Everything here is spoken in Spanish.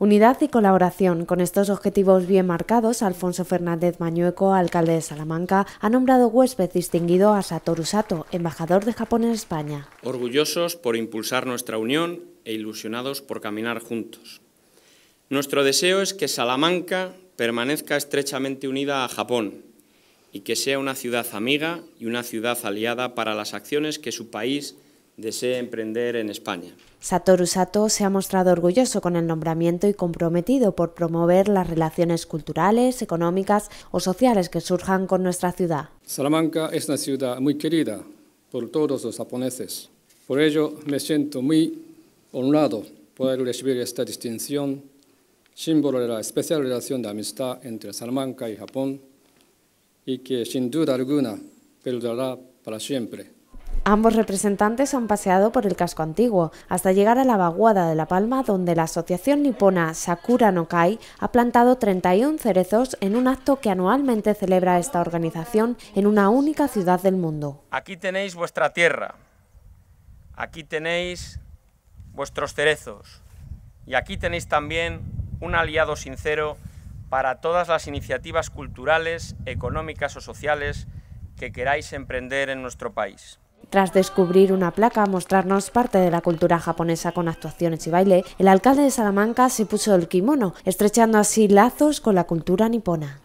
Unidad y colaboración. Con estos objetivos bien marcados, Alfonso Fernández Mañueco, alcalde de Salamanca, ha nombrado huésped distinguido a Satoru Sato, embajador de Japón en España. Orgullosos por impulsar nuestra unión e ilusionados por caminar juntos. Nuestro deseo es que Salamanca permanezca estrechamente unida a Japón y que sea una ciudad amiga y una ciudad aliada para las acciones que su país ...desea emprender en España. Satoru Sato se ha mostrado orgulloso con el nombramiento y comprometido por promover las relaciones culturales, económicas o sociales que surjan con nuestra ciudad. Salamanca es una ciudad muy querida por todos los japoneses. Por ello me siento muy honrado poder recibir esta distinción, símbolo de la especial relación de amistad entre Salamanca y Japón, y que sin duda alguna perdurará para siempre. Ambos representantes han paseado por el casco antiguo hasta llegar a la vaguada de La Palma donde la asociación nipona Sakura no Kai ha plantado 31 cerezos en un acto que anualmente celebra esta organización en una única ciudad del mundo. Aquí tenéis vuestra tierra, aquí tenéis vuestros cerezos y aquí tenéis también un aliado sincero para todas las iniciativas culturales, económicas o sociales que queráis emprender en nuestro país. Tras descubrir una placa, mostrarnos parte de la cultura japonesa con actuaciones y baile, el alcalde de Salamanca se puso el kimono, estrechando así lazos con la cultura nipona.